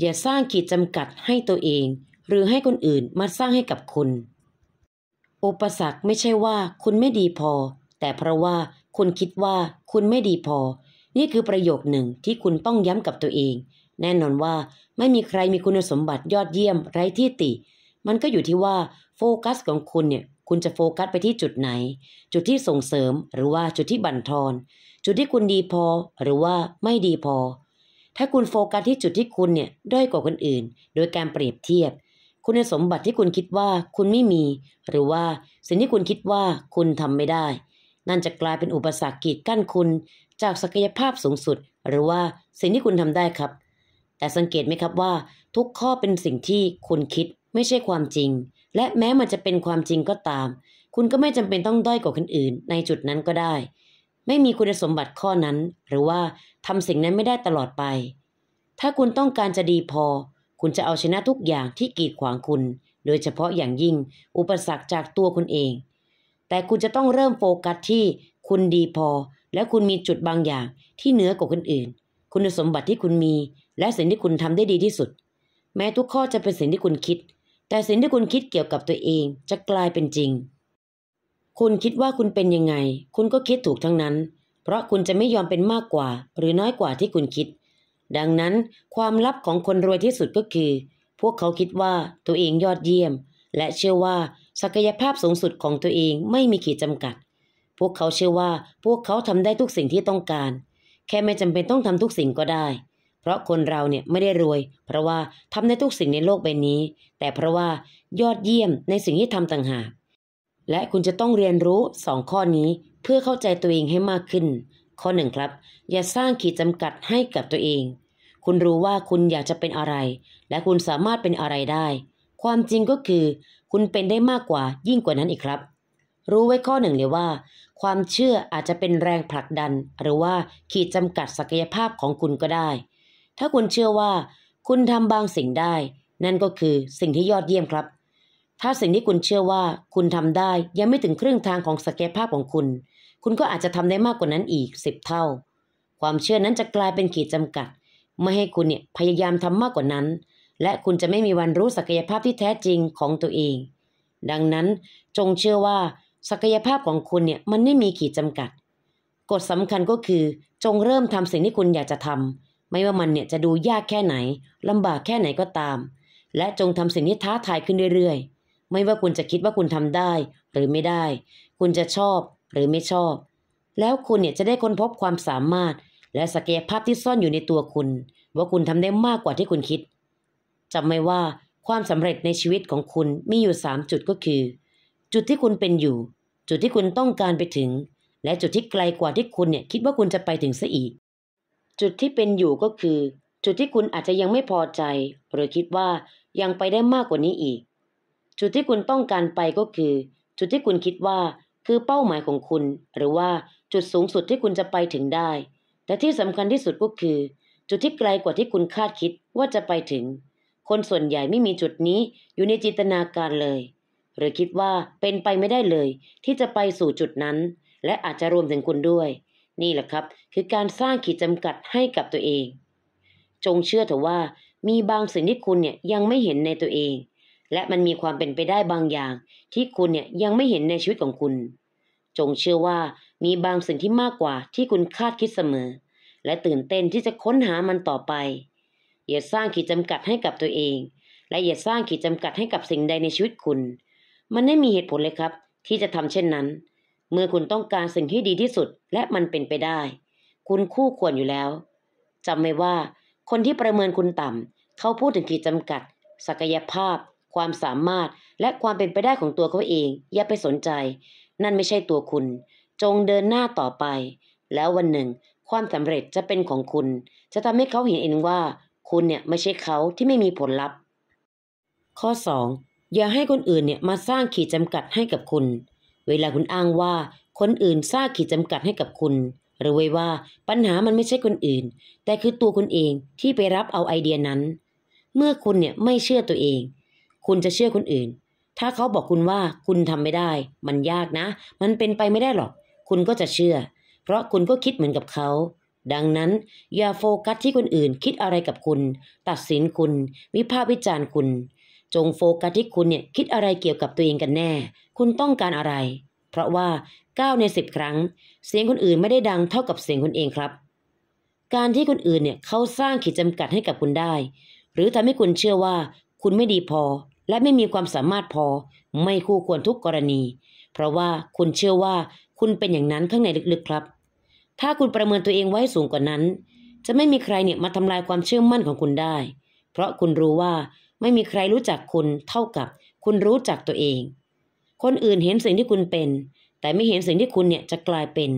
อย่าสร้างขีดจำกัดให้ตัวเอง หรือให้คนอื่นมาสร้างให้กับคุณอุปสรรคไม่ใช่ว่าคุณไม่ดีพอ แต่เพราะว่า คุณคิดว่าคุณไม่ดีพอ นี่คือประโยคหนึ่งที่คุณต้องย้ำกับตัวเอง แน่นอนว่า ไม่มีใครมีคุณสมบัติยอดเยี่ยมไร้ที่ติ มันก็อยู่ที่ว่า โฟกัสของคุณเนี่ยคุณจะโฟกัสไปที่จุดไหน จุดที่ส่งเสริมหรือว่าจุดที่บั่นทอน จุดที่คุณดีพอหรือว่าไม่ดีพอถ้าคุณโฟกัสที่จุดที่คุณเนี่ยด้อยกว่าคนอื่น โดยการเปรียบเทียบ คุณสมบัติที่คุณคิดว่าคุณไม่มี หรือว่าสิ่งที่คุณคิดว่าคุณทำไม่ได้ นั่นจะกลายเป็นอุปสรรคกีดกั้นคุณจากศักยภาพสูงสุด หรือว่าสิ่งที่คุณทำได้ครับ แต่สังเกตไหมครับว่า ทุกข้อเป็นสิ่งที่คุณคิดไม่ใช่ความจริง และแม้มันจะเป็นความจริงก็ตาม คุณก็ไม่จำเป็นต้องด้อยกว่าคนอื่นในจุดนั้นก็ได้ไม่มีคุณสมบัติข้อนั้น หรือว่าทำสิ่งนั้นไม่ได้ตลอดไป ถ้าคุณต้องการจะดีพอ คุณจะเอาชนะทุกอย่างที่กีดขวางคุณ โดยเฉพาะอย่างยิ่ง อุปสรรคจากตัวคุณเอง แต่คุณจะต้องเริ่มโฟกัสที่คุณดีพอ และคุณมีจุดบางอย่างที่เหนือกว่าคนอื่น คุณสมบัติที่คุณมี และสิ่งที่คุณทำได้ดีที่สุด แม้ทุกข้อจะเป็นสิ่งที่คุณคิด แต่สิ่งที่คุณคิดเกี่ยวกับตัวเองจะกลายเป็นจริงคุณคิดว่าคุณเป็นยังไง คุณก็คิดถูกทั้งนั้น เพราะคุณจะไม่ยอมเป็นมากกว่า หรือน้อยกว่าที่คุณคิด ดังนั้นความลับของคนรวยที่สุดก็คือ พวกเขาคิดว่าตัวเองยอดเยี่ยม และเชื่อว่าศักยภาพสูงสุดของตัวเองไม่มีขีดจำกัด พวกเขาเชื่อว่าพวกเขาทำได้ทุกสิ่งที่ต้องการ แค่ไม่จำเป็นต้องทำทุกสิ่งก็ได้ เพราะคนเราเนี่ยไม่ได้รวย เพราะว่าทำได้ทุกสิ่งในโลกใบนี้ แต่เพราะว่ายอดเยี่ยมในสิ่งที่ทำต่างหากและคุณจะต้องเรียนรู้ 2 ข้อนี้เพื่อเข้าใจตัวเองให้มากขึ้น ข้อ1ครับ อย่าสร้างขีดจำกัดให้กับตัวเอง คุณรู้ว่าคุณอยากจะเป็นอะไร และคุณสามารถเป็นอะไรได้ ความจริงก็คือ คุณเป็นได้มากกว่ายิ่งกว่านั้นอีกครับ รู้ไว้ข้อหนึ่งเลยว่า ความเชื่ออาจจะเป็นแรงผลักดัน หรือว่าขีดจำกัดศักยภาพของคุณก็ได้ ถ้าคุณเชื่อว่า คุณทำบางสิ่งได้ นั่นก็คือสิ่งที่ยอดเยี่ยมครับถ้าสิ่งที่คุณเชื่อว่าคุณทำได้ยังไม่ถึงครึ่งทางของศักยภาพของคุณ คุณก็อาจจะทำได้มากกว่านั้นอีกสิบเท่า ความเชื่อนั้นจะกลายเป็นขีดจำกัดไม่ให้คุณเนี่ยพยายามทำมากกว่านั้น และคุณจะไม่มีวันรู้ศักยภาพที่แท้จริงของตัวเอง ดังนั้นจงเชื่อว่าศักยภาพของคุณเนี่ยมันไม่มีขีดจำกัด กฎสำคัญก็คือ จงเริ่มทำสิ่งที่คุณอยากจะทำ ไม่ว่ามันเนี่ยจะดูยากแค่ไหน ลำบากแค่ไหนก็ตาม และจงทำสิ่งที่ท้าทายขึ้นเรื่อยๆไม่ว่าคุณจะคิดว่าคุณทำได้หรือไม่ได้ คุณจะชอบหรือไม่ชอบ แล้วคุณเนี่ยจะได้ค้นพบความสามารถ และสเกยภาพที่ซ่อนอยู่ในตัวคุณ ว่าคุณทำได้มากกว่าที่คุณคิด จำไว้ว่าความสำเร็จในชีวิตของคุณมีอยู่ 3 จุดก็คือ จุดที่คุณเป็นอยู่ จุดที่คุณต้องการไปถึง และจุดที่ไกลกว่าที่คุณเนี่ย คิดว่าคุณจะไปถึงซะอีก จุดที่เป็นอยู่ก็คือ จุดที่คุณอาจจะยังไม่พอใจหรือคิดว่ายังไปได้มากกว่านี้อีกจุดที่คุณต้องการไปก็คือ จุดที่คุณคิดว่าคือเป้าหมายของคุณ หรือว่าจุดสูงสุดที่คุณจะไปถึงได้ แต่ที่สำคัญที่สุดก็คือ จุดที่ไกลกว่าที่คุณคาดคิดว่าจะไปถึง คนส่วนใหญ่ไม่มีจุดนี้อยู่ในจินตนาการเลย หรือคิดว่าเป็นไปไม่ได้เลยที่จะไปสู่จุดนั้น และอาจจะรวมถึงคุณด้วย นี่แหละครับ คือการสร้างขีดจำกัดให้กับตัวเอง จงเชื่อเถอะว่า มีบางสิ่งที่คุณเนี่ยยังไม่เห็นในตัวเองและมันมีความเป็นไปได้บางอย่างที่คุณเนี่ยยังไม่เห็นในชีวิตของคุณ จงเชื่อว่ามีบางสิ่งที่มากกว่าที่คุณคาดคิดเสมอ และตื่นเต้นที่จะค้นหามันต่อไป อย่าสร้างขีดจำกัดให้กับตัวเอง และอย่าสร้างขีดจำกัดให้กับสิ่งใดในชีวิตคุณ มันไม่มีเหตุผลเลยครับ ที่จะทำเช่นนั้น เมื่อคุณต้องการสิ่งที่ดีที่สุดและมันเป็นไปได้ คุณคู่ควรอยู่แล้ว จำไว้ว่า คนที่ประเมินคุณต่ำ เขาพูดถึงขีดจำกัด ศักยภาพความสามารถและความเป็นไปได้ของตัวเขาเองอย่าไปสนใจ นั่นไม่ใช่ตัวคุณ จงเดินหน้าต่อไป แล้ววันหนึ่งความสำเร็จจะเป็นของคุณ จะทำให้เขาเห็นเองว่า คุณเนี่ยไม่ใช่เขาที่ไม่มีผลลัพธ์ ข้อ 2. อย่าให้คนอื่นเนี่ยมาสร้างขีดจำกัดให้กับคุณ เวลาคุณอ้างว่าคนอื่นสร้างขีดจำกัดให้กับคุณ หรือไว้ว่าปัญหามันไม่ใช่คนอื่น แต่คือตัวคุณเองที่ไปรับเอาไอเดียนั้น เมื่อคุณเนี่ยไม่เชื่อตัวเองคุณจะเชื่อคนอื่น ถ้าเขาบอกคุณว่าคุณทำไม่ได้ มันยากนะ มันเป็นไปไม่ได้หรอก คุณก็จะเชื่อ เพราะคุณก็คิดเหมือนกับเขา ดังนั้นอย่าโฟกัสที่คนอื่นคิดอะไรกับคุณ ตัดสินคุณ วิพากษ์วิจารณ์คุณ จงโฟกัสที่คุณเนี่ยคิดอะไรเกี่ยวกับตัวเองกันแน่ คุณต้องการอะไร เพราะว่า9ใน10ครั้ง เสียงคนอื่นไม่ได้ดังเท่ากับเสียงคุณเองครับ การที่คนอื่นเนี่ยเขาสร้างขีดจำกัดให้กับคุณได้ หรือทำให้คุณเชื่อว่าคุณไม่ดีพอและไม่มีความสามารถพอ ไม่คู่ควรทุกกรณี เพราะว่าคุณเชื่อว่าคุณเป็นอย่างนั้นข้างในลึกๆครับ ถ้าคุณประเมินตัวเองไว้สูงกว่านั้น จะไม่มีใครเนี่ยมาทำลายความเชื่อมั่นของคุณได้ เพราะคุณรู้ว่าไม่มีใครรู้จักคุณเท่ากับคุณรู้จักตัวเอง คนอื่นเห็นสิ่งที่คุณเป็น แต่ไม่เห็นสิ่งที่คุณเนี่ยจะกลายเป็น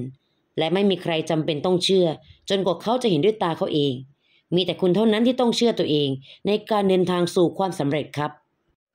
และไม่มีใครจำเป็นต้องเชื่อ จนกว่าเขาจะเห็นด้วยตาเขาเอง มีแต่คุณเท่านั้นที่ต้องเชื่อตัวเองในการเดินทางสู่ความสำเร็จครับ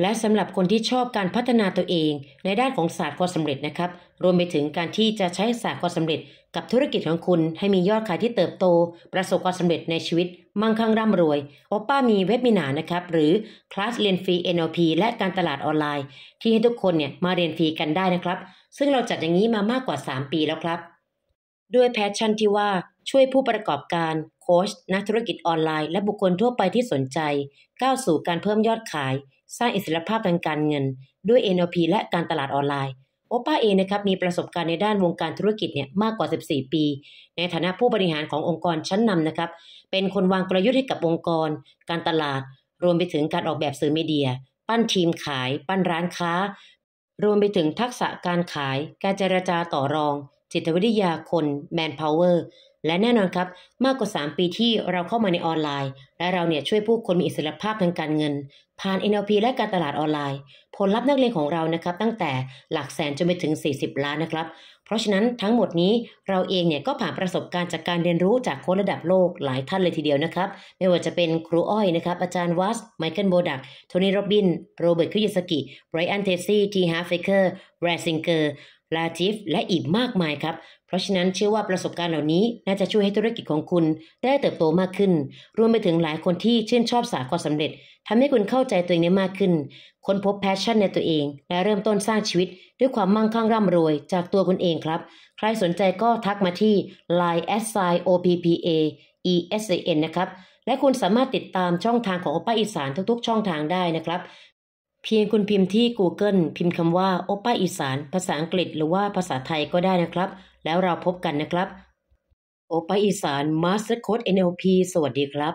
และสำหรับคนที่ชอบการพัฒนาตัวเองในด้านของศาสตร์ความสำเร็จนะครับ รวมไปถึงการที่จะใช้ศาสตร์ความสำเร็จกับธุรกิจของคุณให้มียอดขายที่เติบโตประสบความสำเร็จในชีวิตมั่งคั่งร่ำรวยโอป้ามีเว็บมินานะครับหรือคลาสเรียนฟรี NLP และการตลาดออนไลน์ ที่ให้ทุกคนเนี่ยมาเรียนฟรีกันได้นะครับ ซึ่งเราจัดอย่างนี้มามากกว่า 3 ปีแล้วครับด้วยแพชชั่นที่ว่าช่วยผู้ประกอบการ โค้ชนักธุรกิจออนไลน์ และบุคคลทั่วไปที่สนใจก้าวสู่การเพิ่มยอดขาย สร้างอิสรภาพทางการเงิน ด้วย NLP และการตลาดออนไลน์โอป้าเองนะครับมีประสบการณ์ในด้านวงการธุรกิจเนี่ยมากกว่า 14 ปี ในฐานะผู้บริหารขององค์กรชั้นนำนะครับ เป็นคนวางกลยุทธ์ให้กับองค์กร การตลาด รวมไปถึงการออกแบบสื่อมีเดีย ปั้นทีมขาย ปั้นร้านค้า รวมไปถึงทักษะการขาย การเจรจาต่อรอง จิตวิทยาคน แมนพาวเวอร์และแน่นอนครับ มากกว่า 3 ปีที่เราเข้ามาในออนไลน์ และเราเนี่ยช่วยผู้คนมีอิสรภาพทางการเงิน ผ่าน NLP และการตลาดออนไลน์ ผลลัพธ์นักเรียนของเรานะครับตั้งแต่หลักแสนจนไปถึง 40 ล้านนะครับเพราะฉะนั้นทั้งหมดนี้เราเองเนี่ยก็ผ่านประสบการณ์จากการเรียนรู้จากคนระดับโลกหลายท่านเลยทีเดียวนะครับ ไม่ว่าจะเป็นครูอ้อยนะครับอาจารย์วัสไมเคิลโบดักโทนี่โรบินโรเบิร์ตคุยสกิไบรอันเทซี่ทีฮาร์เฟเกอร์แรซิงเกอร์ลาจิฟและอีกมากมายครับราะฉะนั้นเชื่อว่าประสบการณ์เหล่านี้น่าจะช่วยให้ธุรกิจของคุณได้เติบโตมากขึ้น รวมไปถึงหลายคนที่ชื่นชอบสาความสำเร็จ ทำให้คุณเข้าใจตัวเองได้มากขึ้น ค้นพบแพชชั่นในตัวเอง และเริ่มต้นสร้างชีวิตด้วยความมั่งคั่งร่ำรวย จากตัวคุณเองครับ ใครสนใจก็ทักมาที่ line s i o p p a e s a n นะครับ และคุณสามารถติดตามช่องทางของโอป้าอีสานทุกๆ ช่องทางได้นะครับ เพียงคุณพิมพ์ที่ Google พิมพ์คำว่าโอป้าอีสานภาษาอังกฤษหรือว่าภาษาไทยก็ได้นะครับแล้วเราพบกันนะครับ โอปอีสาน มาสเตอร์โค้ด NLP สวัสดีครับ